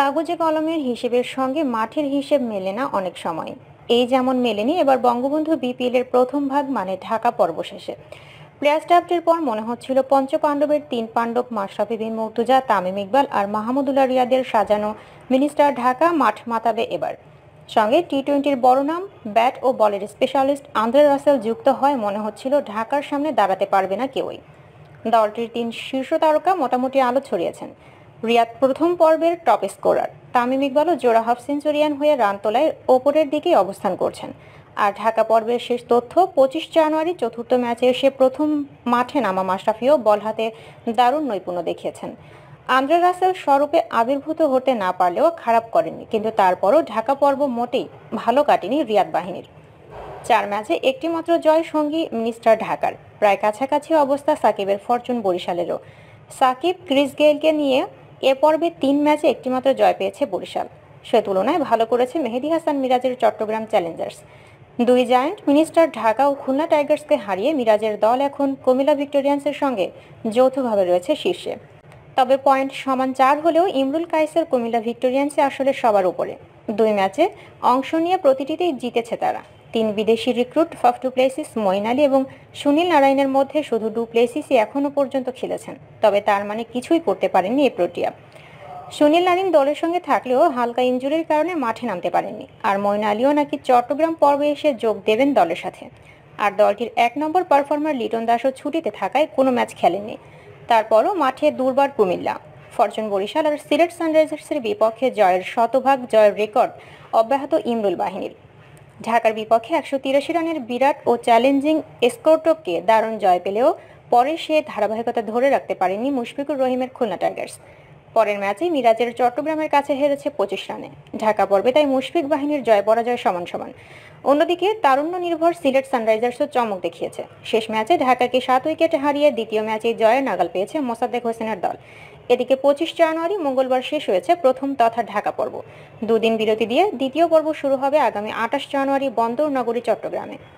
কাগজে কলমের হিসেবের সঙ্গে মাঠের হিসেব মেলে না অনেক সময় এই যেমন মেলেনি এবার বঙ্গবন্ধু বিপিএল এর প্রথম ভাগ মানে ঢাকা পর্ব শেষে প্লেয়ার পর মনে হচ্ছিল পঞ্চ পাণ্ডবের তিন পাণ্ডব মাশরাফি বিন মুর্তুজা তামিম ইকবাল আর মাহমুদুল্লাহ রিয়াদের সাজানো মিনিস্টার ঢাকা মাঠ মাতাবে এবার সঙ্গে টি টোয়েন্টির বড় নাম ব্যাট ও বলের স্পেশালিস্ট আন্দ্রে রাসেল যুক্ত হয় মনে হচ্ছিল ঢাকার সামনে দাঁড়াতে পারবে না কেউই দলটির তিন শীর্ষ তারকা মোটামুটি আলো ছড়িয়েছেন রিয়াদ প্রথম পর্বের টপ স্কোরার তামিম ইকবালও জোড়া হাফ সেঞ্চুরিয়ান হয়ে রান তোলায় ওপরের দিকেই অবস্থান করছেন আর ঢাকা পর্বের শেষ তথ্য পঁচিশ জানুয়ারি চতুর্থ ম্যাচে এসে প্রথম মাঠে নামা মাশরাফিও বল হাতে দারুণ নৈপুণ্য দেখিয়েছেন আন্দ্রে রাসেল স্বরূপে আবির্ভূত হতে না পারলেও খারাপ করেননি কিন্তু তারপরও ঢাকা পর্ব মোটেই ভালো কাটেনি রিয়াদ বাহিনীর চার ম্যাচে একটি মাত্র জয় সঙ্গী মিনিস্টার ঢাকার প্রায় কাছাকাছি অবস্থা সাকিবের ফরচুন বরিশালেরও সাকিব ক্রিস গেইলকে নিয়ে এ পর্বে তিন ম্যাচে একটিমাত্র জয় পেয়েছে বরিশাল সে তুলনায় ভালো করেছে মেহেদি হাসান মিরাজের চট্টগ্রাম চ্যালেঞ্জার্স দুই জায়ান্ট মিনিস্টার ঢাকা ও খুলনা টাইগার্সকে হারিয়ে মিরাজের দল এখন কুমিলা ভিক্টোরিয়ান্সের সঙ্গে যৌথভাবে রয়েছে শীর্ষে তবে পয়েন্ট সমান চার হলেও ইমরুল কায়েসের কুমিল্লা ভিক্টোরিয়ানসে আসলে সবার উপরে দুই ম্যাচে অংশ নিয়ে প্রতিটিতেই জিতেছে তারা তিন বিদেশি recruit Faf du Plessis Moeen Ali এবং সুনীল নারায়ণের মধ্যে শুধু ডু প্লেসিসই এখনও পর্যন্ত খেলেছেন তবে তার মানে কিছুই করতে পারেননি এ প্রোটিয়া সুনীল নারিন দলের সঙ্গে থাকলেও হালকা ইঞ্জুরির কারণে মাঠে নামতে পারেননি আর মইন আলীও নাকি চট্টগ্রাম পর্বে এসে যোগ দেবেন দলের সাথে আর দলটির এক নম্বর পারফর্মার লিটন দাসও ছুটিতে থাকায় কোনো ম্যাচ খেলেননি তারপরও মাঠে দুর্বার কুমিল্লা ফরচুন বরিশাল আর সিলেট সানরাইজার্সের বিপক্ষে জয়ের শতভাগ জয়ের রেকর্ড অব্যাহত ইমরুল বাহিনীর ঢাকার বিপক্ষে একশো তিরাশি রানের বিরাট ও চ্যালেঞ্জিং স্কোরটককে দারুণ জয় পেলেও পরে সে ধারাবাহিকতা ধরে রাখতে পারেনি মুশফিকুর রহিমের খুলনা টাইগার্স পরের ম্যাচে মিরাজের চট্টগ্রামের কাছে হেরেছে পঁচিশ রানে ঢাকা পর্বে তাই মুশফিক বাহিনীর জয় পরাজয় সমান সমান অন্যদিকে তারুণ্য নির্ভর সিলেট সানরাইজার্সও চমক দেখিয়েছে শেষ ম্যাচে ঢাকাকে সাত উইকেটে হারিয়ে দ্বিতীয় ম্যাচে জয়ের নাগাল পেয়েছে মোসাদ্দেক হোসেনের দল এদিকে পঁচিশ জানুয়ারি মঙ্গলবার শেষ হয়েছে প্রথম তথা ঢাকা পর্ব দুদিন বিরতি দিয়ে দ্বিতীয় পর্ব শুরু হবে আগামী আঠাশ জানুয়ারি বন্দর নগরী চট্টগ্রামে